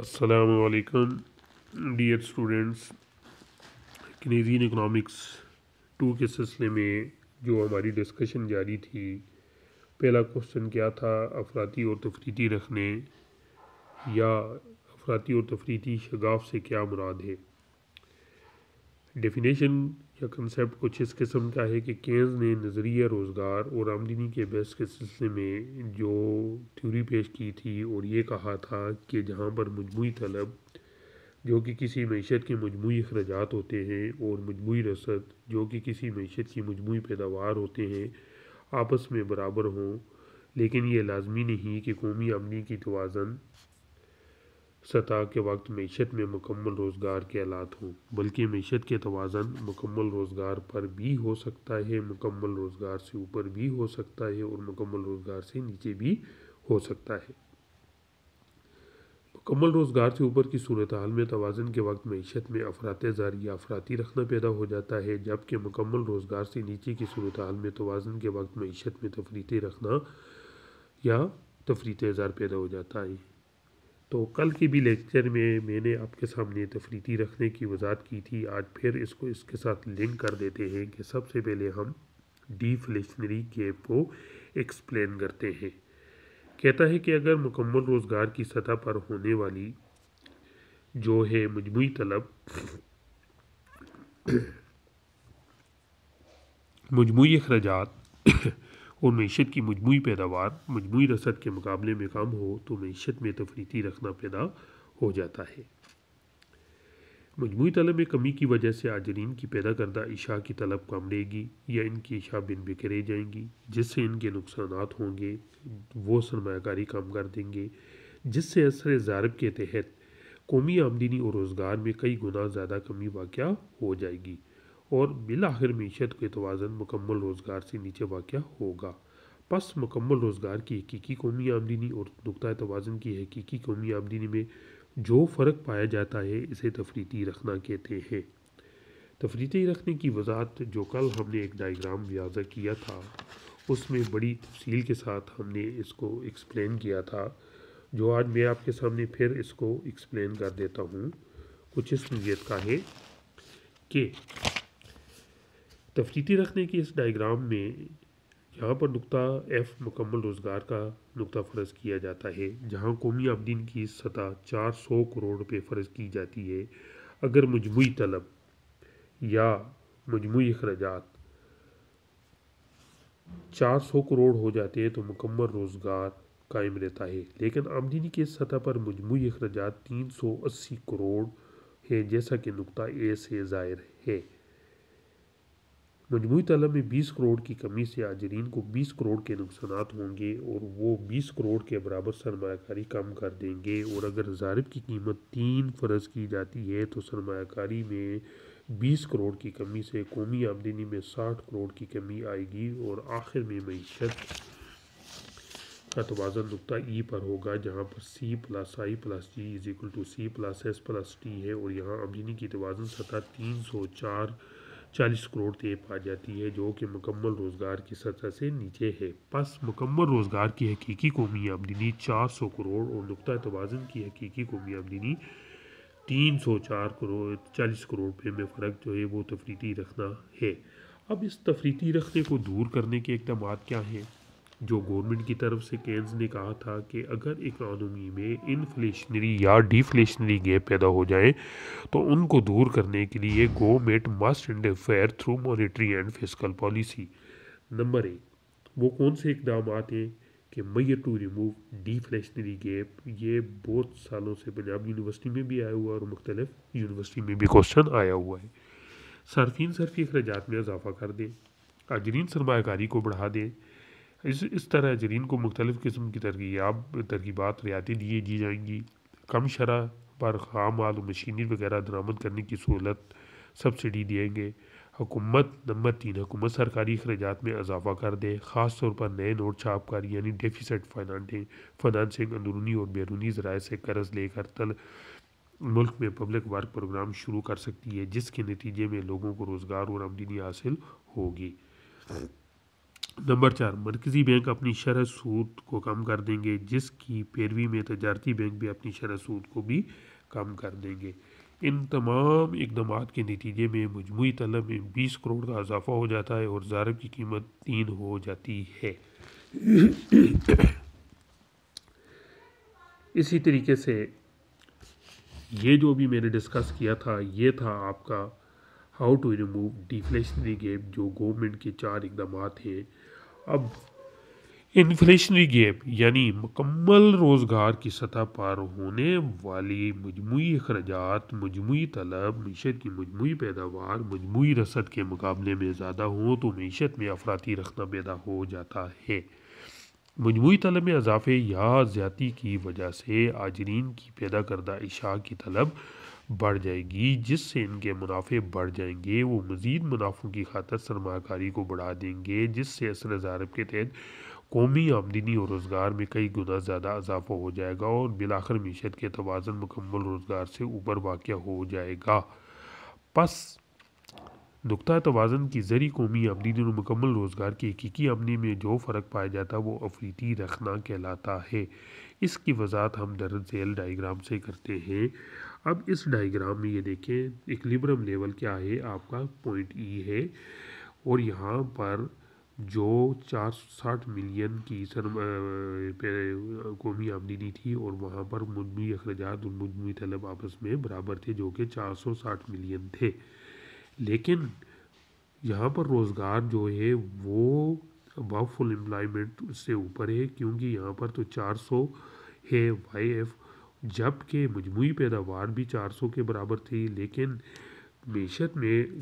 असलकम dear students Keynesian economics two के सिलसिले में जो हमारी डिस्कशन जारी थी पहला क्वेश्चन क्या था अफराती और तफरीती रखने या अफराती और तफरीती शगाफ से क्या मुराद है डेफिनेशन यह कंसेप्ट कुछ इस किस्म का है कि केन्स ने नज़रिया रोज़गार और आमदनी के बहस के सिलसिले में जो थ्योरी पेश की थी और ये कहा था कि जहाँ पर मजमू तलब जो कि किसी मीशत के मजमू अखराज होते हैं और मजमू रसद जो कि किसी मीशत की मजमू पैदावार होते हैं आपस में बराबर हों लेकिन ये लाजमी नहीं कि कौमी आमदनी की तोज़न सतह के वक्त मीशत में मुकम्मल रोज़गार के आलात हों बल्कि मीशत के तोज़न मुकम्मल रोज़गार पर भी हो सकता है मुकम्मल रोज़गार से ऊपर भी हो सकता है और मुकम्मल रोज़गार से नीचे भी हो सकता है मुकम्मल रोज़गार से ऊपर की सूरत हाल में तोज़न के वक्त मीशत में अफरात ज़ार या अफराती रखना पैदा हो जाता है जबकि मुकम्मल रोज़गार से नीचे की सूरत हाल में तोज़न के वक्त मीशत में तफरीते रखना या तफरीत ज़ार पैदा हो जाता है तो कल के भी लेक्चर में मैंने आपके सामने तफरीती तो रखने की वजाहत की थी आज फिर इसको इसके साथ लिंक कर देते हैं कि सबसे पहले हम डीफ्लेशनरी गैप को एक्सप्लेन करते हैं कहता है कि अगर मुकम्मल रोज़गार की सतह पर होने वाली जो है मजमू तलब मजमू अखराज और मीशत की मजमू पैदावार मजमू रसद के मुकाबले में कम हो तो मीशत में तफरीती रखना पैदा हो जाता है मजमू तलब में कमी की वजह से आजरीन की पैदा करदा इशा की तलब कम रहेगी या इनकी इशा बिन बिखरे जाएंगी जिससे इनके नुकसान होंगे वो सरमाकारी कम कर देंगे जिससे असर ज़ारब के तहत कौमी आमदनी और रोज़गार में कई गुना ज़्यादा कमी वाक़ हो जाएगी और बिल मीशत के तोज़न मुकम्मल रोज़गार से नीचे वाक़ होगा पस मुकम्मल रोज़गार की हकीकी कौमी आमदनी और नुकता तोज़न की हकीकी कौमी आमदनी में जो फ़र्क पाया जाता है इसे तफरीती रखना कहते हैं तफरीती रखने की वजाहत जो कल हमने एक डाइग्राम वाजा किया था उसमें बड़ी तफसील के साथ हमने इसको एक्सप्लेन किया था जो आज मैं आपके सामने फिर इसको एक्सप्लेन कर देता हूँ कुछ इस नीयत का है कि तफरीती रखने की इस डायग्राम में यहाँ पर नुकता एफ मुकम्मल रोज़गार का नुकता फ़र्ज़ किया जाता है जहाँ कौमी आबदीन की सतह चार सौ करोड़ रुपये फ़र्ज़ की जाती है अगर मजमू तलब या मजमू अखराज चार सौ करोड़ हो जाते हैं तो मुकम्मल रोज़गार कायम रहता है लेकिन आमदनी की सतह पर मजमू अखराज तीन सौ अस्सी करोड़ है जैसा कि नुकता ए से ज़ाहिर है मजमू तलब में 20 करोड़ की कमी से आजरीन को 20 करोड़ के नुकसान होंगे और वो 20 करोड़ के बराबर सरमाकारी कम कर देंगे और अगर जारब की कीमत तीन फर्ज की जाती है तो सरमाकारी में 20 करोड़ की कमी से कौमी आमदनी में 60 करोड़ की कमी आएगी और आखिर में मीशत का तोज़न नुकता ई पर होगा जहाँ पर C plus I plus G is equal to C plus S plus T है और यहाँ आमदनी की तोज़न सतह तीन सौ चार चालीस करोड़ तेप आ जाती है जो कि मुकम्मल रोज़गार की सतह से नीचे है बस मुकम्मल रोज़गार की हकीकी कौमी आमदनी चार सौ करोड़ और नुकता तोज़न की हकीकी कौमी आमदनी तीन सौ चार करोड़ चालीस करोड़ रुपये में फ़र्क जो है वो तफरीती रखना है अब इस तफरीती रखने को दूर करने के इकदाम क्या हैं जो गवर्नमेंट की तरफ से केन्स ने कहा था कि अगर इकॉनमी में इन्फ्लेशनरी या डिफ्लेशनरी गैप पैदा हो जाए तो उनको दूर करने के लिए government must interfere through monetary and physical policy number एक वो कौन से इकदाम आते हैं कि मैयर टू रिमूव डिफ्लेशनरी गैप ये बहुत सालों से पंजाब यूनिवर्सिटी में भी आया हुआ और मुख्तलिफ यूनिवर्सिटी में भी क्वेश्चन आया हुआ है सार्फिन सरफी अखराज में इजाफा कर दें आजरीन सरमाकारी को बढ़ा दें इस इस तरह जरीन को मुख्तलिफ़ किस्म की तरकीब तरकीबात रियायतें दिए दी जाएंगी कम शरह पर खाम माल और मशीनरी वगैरह दरामद करने की सहूलत सब्सिडी देंगे हुकूमत नंबर तीन हुकूमत सरकारी अखराज में इजाफा कर दे ख़ास तौर पर नए नोट कर यानी डेफिसट फाइनानसिंग फाइनानसिंग अंदरूनी और बैरूनी ज़राए से कर्ज लेकर तल मुल्क में पब्लिक वर्क प्रोग्राम शुरू कर सकती है जिसके नतीजे में लोगों को रोज़गार और आमदनी हासिल होगी नंबर चार मरकज़ी बैंक अपनी शरह सूद को कम कर देंगे जिसकी पैरवी में तजारती बैंक भी अपनी शरह सूद को भी कम कर देंगे इन तमाम इकदाम के नतीजे में मजमू तलब में बीस करोड़ का इजाफा हो जाता है और ज़ारब की कीमत तीन हो जाती है इसी तरीके से ये जो भी मैंने डिस्कस किया था ये था आपका how to remove deflationary gap जो गवर्नमेंट के चार इकदाम हैं अब इन्फ्लेशनरी गैप यानी मुकम्मल रोज़गार की सतह पर होने वाली मजमू अखराज मजमू तलब मीशत की मजमू पैदावार मजमू रसद के मुकाबले में ज़्यादा हो तो मीशत में अफराती रखना पैदा हो जाता है मजमू तलब में अजाफे या ज़्यादा की वजह से आजरीन की पैदा करदा इशा की तलब बढ़ जाएगी जिससे इनके मुनाफे बढ़ जाएंगे वो मज़ीद मुनाफों की खातर सरमाकारी को बढ़ा देंगे जिससे असर ज़ारब के तहत कौमी आमदनी और रोज़गार में कई गुना ज़्यादा इजाफा हो जाएगा और बिलाखर मीशत के तोज़न मुकम्मल रोज़गार से ऊपर वाक़ हो जाएगा पस नुकता तोज़न की ज़रिए कौमी आमदनी और मुकम्मल रोज़गार की हकीकी आमदनी में जो फ़र्क पाया जाता है वो अफरीती रखना कहलाता है इसकी वजाहत हम झेल डाइग्राम से करते हैं अब इस डायग्राम में ये देखें इक्लिब्रम लेवल क्या है आपका पॉइंट ई e है और यहाँ पर जो चार साठ मिलियन की सर कौमी आमदनी थी और वहाँ पर मजमू अखराज और मजमू तलब आपस में बराबर थे जो कि चार सौ साठ मिलियन थे लेकिन यहाँ पर रोज़गार जो है वो अब फुल एम्प्लॉयमेंट से ऊपर है क्योंकि यहाँ पर तो चार सौ है वाई एफ़ जबकि मजमू पैदावार भी चार सौ के बराबर थी लेकिन मीशत में